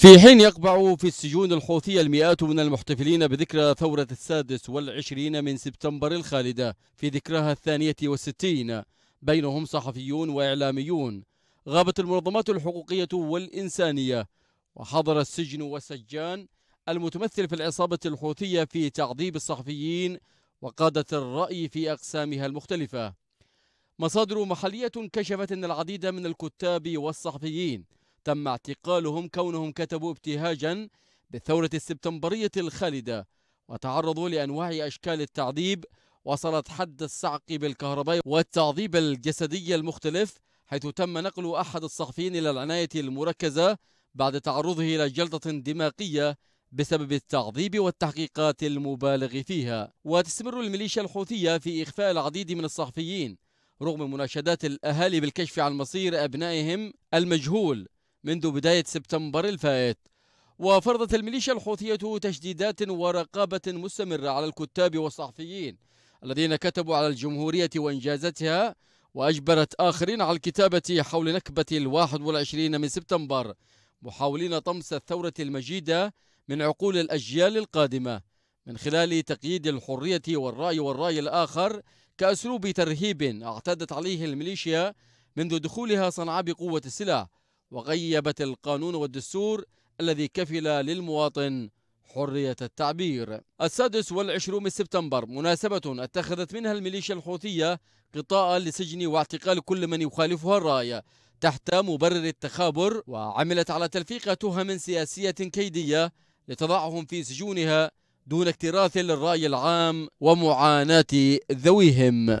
في حين يقبع في السجون الحوثية المئات من المحتفلين بذكرى ثورة السادس والعشرين من سبتمبر الخالدة في ذكرها الثانية والستين بينهم صحفيون وإعلاميون غابت المنظمات الحقوقية والإنسانية وحضر السجن والسجان المتمثل في العصابة الحوثية في تعذيب الصحفيين وقادة الرأي في أقسامها المختلفة مصادر محلية كشفت أن العديد من الكتاب والصحفيين تم اعتقالهم كونهم كتبوا ابتهاجا بالثورة السبتمبرية الخالدة وتعرضوا لأنواع أشكال التعذيب وصلت حد السعق بالكهرباء والتعذيب الجسدي المختلف حيث تم نقل أحد الصحفيين إلى العناية المركزة بعد تعرضه إلى جلطة دماغية بسبب التعذيب والتحقيقات المبالغ فيها وتستمر الميليشيا الحوثية في إخفاء العديد من الصحفيين رغم مناشدات الأهالي بالكشف عن مصير أبنائهم المجهول منذ بداية سبتمبر الفائت وفرضت الميليشيا الحوثية تشديدات ورقابة مستمرة على الكتاب والصحفيين الذين كتبوا على الجمهورية وإنجازاتها وأجبرت آخرين على الكتابة حول نكبة الواحد والعشرين من سبتمبر محاولين طمس الثورة المجيدة من عقول الأجيال القادمة من خلال تقييد الحرية والرأي والرأي الآخر كأسلوب ترهيب اعتادت عليه الميليشيا منذ دخولها صنعاء بقوة السلاح وغيبت القانون والدستور الذي كفل للمواطن حرية التعبير السادس والعشرون من سبتمبر مناسبة اتخذت منها الميليشيا الحوثية قطاع لسجن واعتقال كل من يخالفها الرأي تحت مبرر التخابر وعملت على تلفيق تهم سياسية كيدية لتضعهم في سجونها دون اكتراث للرأي العام ومعاناة ذويهم